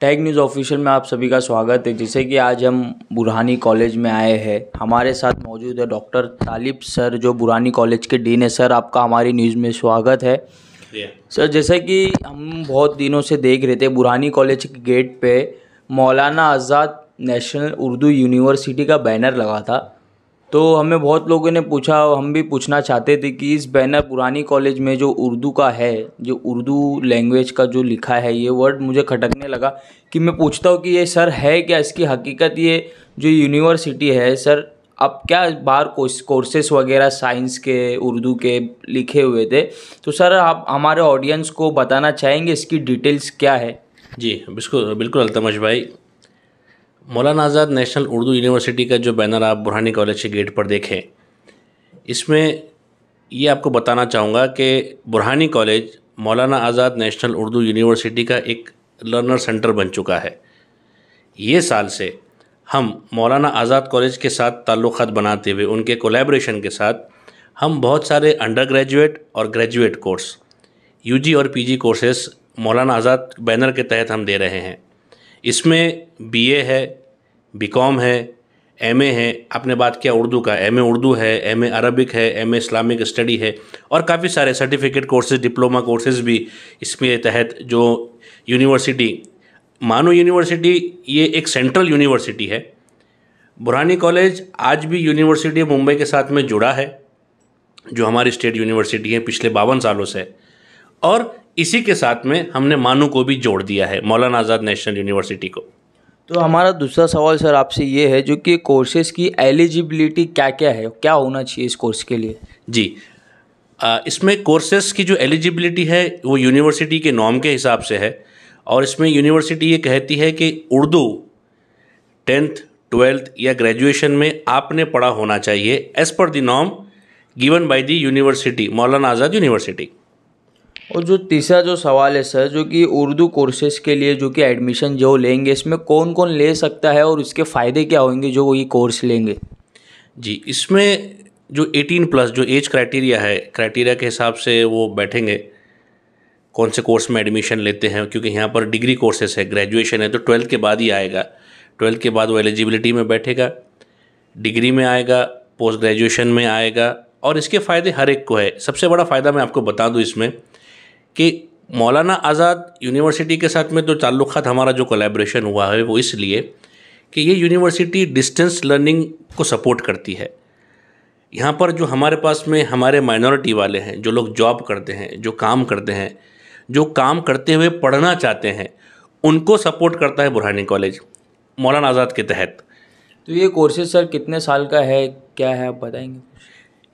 tag news official में आप सभी का स्वागत है जैसे कि आज हम बुरहानी कॉलेज में आए हैं हमारे साथ मौजूद है डॉक्टर तालिब सर जो बुरहानी कॉलेज के डीन है सर आपका हमारी न्यूज़ में स्वागत है सर जैसे कि हम बहुत दिनों से देख रहे थे बुरहानी कॉलेज के गेट पे मौलाना आज़ाद नेशनल उर्दू यूनिवर्सिटी का बैनर लगा था तो हमें बहुत लोगों ने पूछा हम भी पूछना चाहते थे कि इस बैनर पुरानी कॉलेज में जो उर्दू का है जो उर्दू लैंग्वेज का जो लिखा है ये वर्ड मुझे खटकने लगा कि मैं पूछता हूँ कि ये सर है क्या इसकी हकीकत ये जो यूनिवर्सिटी है सर अब क्या बाहर कोर्सेस वगैरह साइंस के उर्दू के लिखे हुए थे तो सर आप हमारे ऑडियंस को बताना चाहेंगे इसकी डिटेल्स क्या है जी बिल्कुल बिल्कुल अल्तमश भाई मौलाना आज़ाद नेशनल उर्दू यूनिवर्सिटी का जो बैनर आप बुरहानी कॉलेज के गेट पर देखें इसमें ये आपको बताना चाहूँगा कि बुरहानी कॉलेज मौलाना आज़ाद नेशनल उर्दू यूनिवर्सिटी का एक लर्नर सेंटर बन चुका है ये साल से हम मौलाना आज़ाद कॉलेज के साथ ताल्लुक़ बनाते हुए उनके कोलेब्रेशन के साथ हम बहुत सारे अंडर ग्रेजुएट और ग्रेजुएट कोर्स यूजी और PG courses Maulana Azad banner के तहत हम दे रहे हैं इसमें बीए है बीकॉम है एम ए है आपने बात किया उर्दू का एम ए उर्दू है एम ए अरबिक है एम ए इस्लामिक स्टडी है और काफ़ी सारे सर्टिफिकेट कोर्सेज डिप्लोमा कोर्सेज भी इसके तहत जो यूनिवर्सिटी मानो यूनिवर्सिटी ये एक सेंट्रल यूनिवर्सिटी है बुरानी कॉलेज आज भी यूनिवर्सिटी मुंबई के साथ में जुड़ा है जो हमारी स्टेट यूनिवर्सिटी है पिछले बावन सालों से और इसी के साथ में हमने मानू को भी जोड़ दिया है मौलाना आज़ाद नेशनल यूनिवर्सिटी को तो हमारा दूसरा सवाल सर आपसे ये है जो कि कोर्सेज़ की एलिजिबिलिटी क्या क्या है क्या होना चाहिए इस कोर्स के लिए जी इसमें कोर्सेज़ की जो एलिजिबिलिटी है वो यूनिवर्सिटी के नॉम के हिसाब से है और इसमें यूनिवर्सिटी ये कहती है कि उर्दू टेंथ ट्वेल्थ या ग्रेजुएशन में आपने पढ़ा होना चाहिए एज़ पर द नॉम given by the university Maulana Azad university और जो तीसरा जो सवाल है सर जो कि उर्दू कोर्सेज के लिए जो कि एडमिशन जो लेंगे इसमें कौन कौन ले सकता है और इसके फ़ायदे क्या होंगे जो ये कोर्स लेंगे जी इसमें जो 18 प्लस जो एज क्राइटेरिया है क्राइटेरिया के हिसाब से वो बैठेंगे कौन से कोर्स में एडमिशन लेते हैं क्योंकि यहाँ पर डिग्री कोर्सेस है ग्रेजुएशन है तो ट्वेल्थ के बाद ही आएगा ट्वेल्थ के बाद वो एलिजिबिलिटी में बैठेगा डिग्री में आएगा पोस्ट ग्रेजुएशन में आएगा और इसके फ़ायदे हर एक को है सबसे बड़ा फ़ायदा मैं आपको बता दूँ इसमें कि मौलाना आज़ाद यूनिवर्सिटी के साथ में तो ताल्लुक हमारा जो कोलेब्रेशन हुआ है वो इसलिए कि ये यूनिवर्सिटी डिस्टेंस लर्निंग को सपोर्ट करती है यहाँ पर जो हमारे पास में हमारे माइनॉरिटी वाले हैं जो लोग जॉब करते हैं जो काम करते हैं जो काम करते हुए पढ़ना चाहते हैं उनको सपोर्ट करता है बुरहानी कॉलेज मौलाना आज़ाद के तहत तो ये कोर्सेज सर कितने साल का है क्या है आप बताएंगे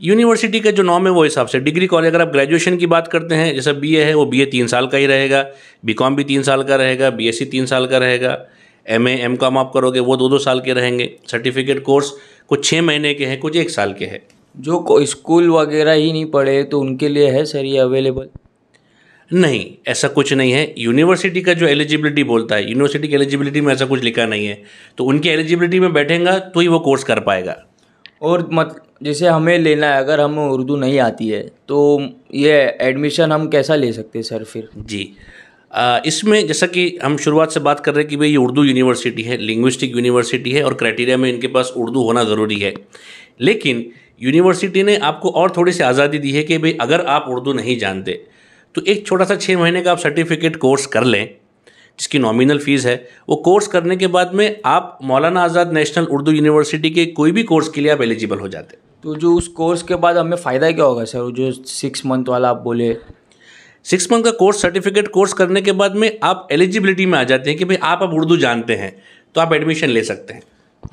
यूनिवर्सिटी का जो नॉम है वो हिसाब से डिग्री कॉलेज अगर आप ग्रेजुएशन की बात करते हैं जैसा बीए है वो बीए तीन साल का ही रहेगा बीकॉम भी तीन साल का रहेगा बीएससी तीन साल का रहेगा एम ए एम कॉम आप करोगे वो दो दो साल के रहेंगे सर्टिफिकेट कोर्स कुछ छः महीने के हैं कुछ एक साल के हैं जो स्कूल वगैरह ही नहीं पढ़े तो उनके लिए है सर ये अवेलेबल नहीं ऐसा कुछ नहीं है यूनिवर्सिटी का जो एलिजिबिलिटी बोलता है यूनिवर्सिटी की एलिजिबिलिटी में ऐसा कुछ लिखा नहीं है तो उनकी एलिजिबिलिटी में बैठेगा तो ही वो कोर्स कर पाएगा और मत जैसे हमें लेना है अगर हमें उर्दू नहीं आती है तो ये एडमिशन हम कैसा ले सकते हैं सर फिर जी इसमें जैसा कि हम शुरुआत से बात कर रहे हैं कि भाई ये उर्दू यूनिवर्सिटी है लिंग्विस्टिक यूनिवर्सिटी है और क्राइटेरिया में इनके पास उर्दू होना ज़रूरी है लेकिन यूनिवर्सिटी ने आपको और थोड़ी सी आज़ादी दी है कि भाई अगर आप उर्दू नहीं जानते तो एक छोटा सा छः महीने का आप सर्टिफिकेट कोर्स कर लें जिसकी नॉमिनल फ़ीस है वो कोर्स करने के बाद में आप मौलाना आज़ाद नेशनल उर्दू यूनिवर्सिटी के कोई भी कोर्स के लिए आप एलिजिबल हो जाते तो जो उस कोर्स के बाद हमें फ़ायदा क्या होगा सर जो सिक्स मंथ वाला आप बोले सिक्स मंथ का कोर्स सर्टिफिकेट कोर्स करने के बाद में आप एलिजिबिलिटी में आ जाते हैं कि भाई आप अब उर्दू जानते हैं तो आप एडमिशन ले सकते हैं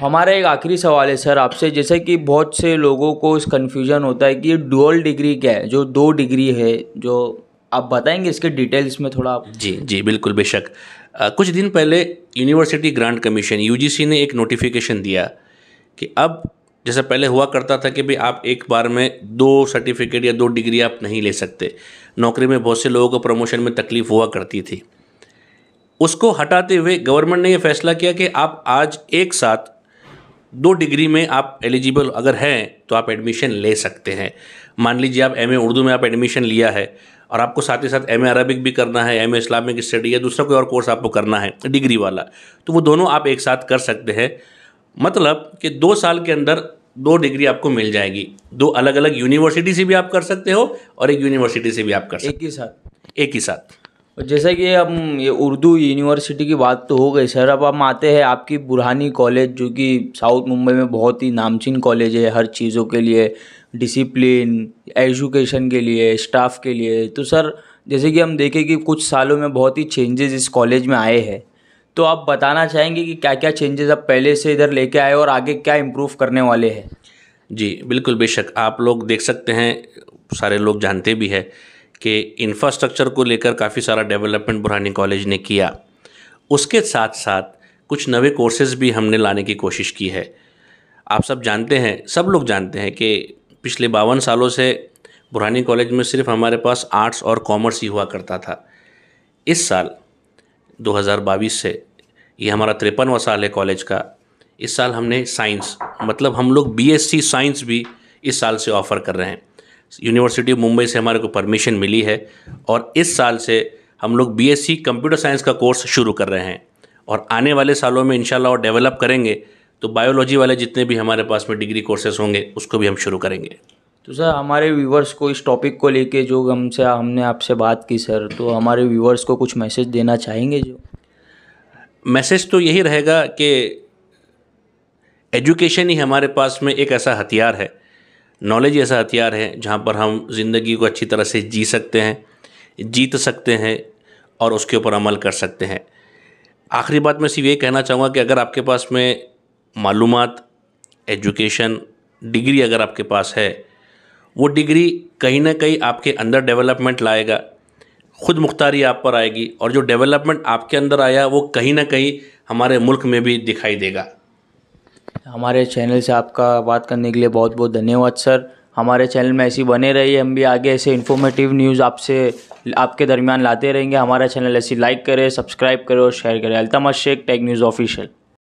हमारा एक आखिरी सवाल है सर आपसे जैसे कि बहुत से लोगों को इस कन्फ्यूजन होता है कि ये डुअल डिग्री क्या है जो दो डिग्री है जो आप बताएंगे इसके डिटेल्स में थोड़ा आप जी जी बिल्कुल बेशक आ, कुछ दिन पहले यूनिवर्सिटी ग्रांट कमीशन यूजीसी ने एक नोटिफिकेशन दिया कि अब जैसे पहले हुआ करता था कि भाई आप एक बार में दो सर्टिफिकेट या दो डिग्री आप नहीं ले सकते नौकरी में बहुत से लोगों को प्रमोशन में तकलीफ हुआ करती थी उसको हटाते हुए गवर्नमेंट ने यह फैसला किया कि आप आज एक साथ दो डिग्री में आप एलिजिबल अगर हैं तो आप एडमिशन ले सकते हैं मान लीजिए आप एम उर्दू में आप एडमिशन लिया है और आपको साथ ही साथ एम अरबिक भी करना है एम इस्लामिक स्टडी या दूसरा कोई और कोर्स आपको करना है डिग्री वाला तो वो दोनों आप एक साथ कर सकते हैं मतलब कि दो साल के अंदर दो डिग्री आपको मिल जाएगी दो अलग अलग यूनिवर्सिटी से भी आप कर सकते हो और एक यूनिवर्सिटी से भी आप कर सकते एक ही साथ एक ही साथ जैसे कि हम ये उर्दू यूनिवर्सिटी की बात तो हो गई सर अब हम आते हैं आपकी बुरहानी कॉलेज जो कि साउथ मुंबई में बहुत ही नामचीन कॉलेज है हर चीज़ों के लिए डिसिप्लिन एजुकेशन के लिए स्टाफ के लिए तो सर जैसे कि हम देखें कि कुछ सालों में बहुत ही चेंजेस इस कॉलेज में आए हैं तो आप बताना चाहेंगे कि क्या क्या चेंजेस आप पहले से इधर लेके आए और आगे क्या इम्प्रूव करने वाले हैं जी बिल्कुल बेशक आप लोग देख सकते हैं सारे लोग जानते भी हैं कि इंफ्रास्ट्रक्चर को लेकर काफ़ी सारा डेवलपमेंट बुरहानी कॉलेज ने किया उसके साथ साथ कुछ नवे कोर्सेज़ भी हमने लाने की कोशिश की है आप सब जानते हैं सब लोग जानते हैं कि पिछले बावन सालों से बुरहानी कॉलेज में सिर्फ हमारे पास आर्ट्स और कॉमर्स ही हुआ करता था इस साल 2022 से ये हमारा तिरपनवा साल है कॉलेज का इस साल हमने साइंस मतलब हम लोग बीएससी साइंस भी इस साल से ऑफ़र कर रहे हैं यूनिवर्सिटी ऑफ मुंबई से हमारे को परमिशन मिली है और इस साल से हम लोग बीएससी कंप्यूटर साइंस का कोर्स शुरू कर रहे हैं और आने वाले सालों में इंशाल्लाह और डेवलप करेंगे तो बायोलॉजी वाले जितने भी हमारे पास में डिग्री कोर्सेज होंगे उसको भी हम शुरू करेंगे तो सर हमारे व्यूवर्स को इस टॉपिक को लेके जो हमसे हमने आपसे बात की सर तो हमारे व्यूवर्स को कुछ मैसेज देना चाहेंगे जो मैसेज तो यही रहेगा कि एजुकेशन ही हमारे पास में एक ऐसा हथियार है नॉलेज ऐसा हथियार है जहाँ पर हम ज़िंदगी को अच्छी तरह से जी सकते हैं जीत सकते हैं और उसके ऊपर अमल कर सकते हैं आखिरी बात मैं सिर्फ ये कहना चाहूँगा कि अगर आपके पास में मालूम एजुकेशन डिग्री अगर आपके पास है वो डिग्री कहीं ना कहीं आपके अंदर डेवलपमेंट लाएगा खुद मुख्तारी आप पर आएगी और जो डेवलपमेंट आपके अंदर आया वो कहीं ना कहीं हमारे मुल्क में भी दिखाई देगा हमारे चैनल से आपका बात करने के लिए बहुत बहुत धन्यवाद सर हमारे चैनल में ऐसी बने रहिए हम भी आगे ऐसे इन्फॉर्मेटिव न्यूज़ आपसे आपके दरमियान लाते रहेंगे हमारा चैनल ऐसी लाइक करें सब्सक्राइब करें और शेयर करें Altama Sheikh tech news official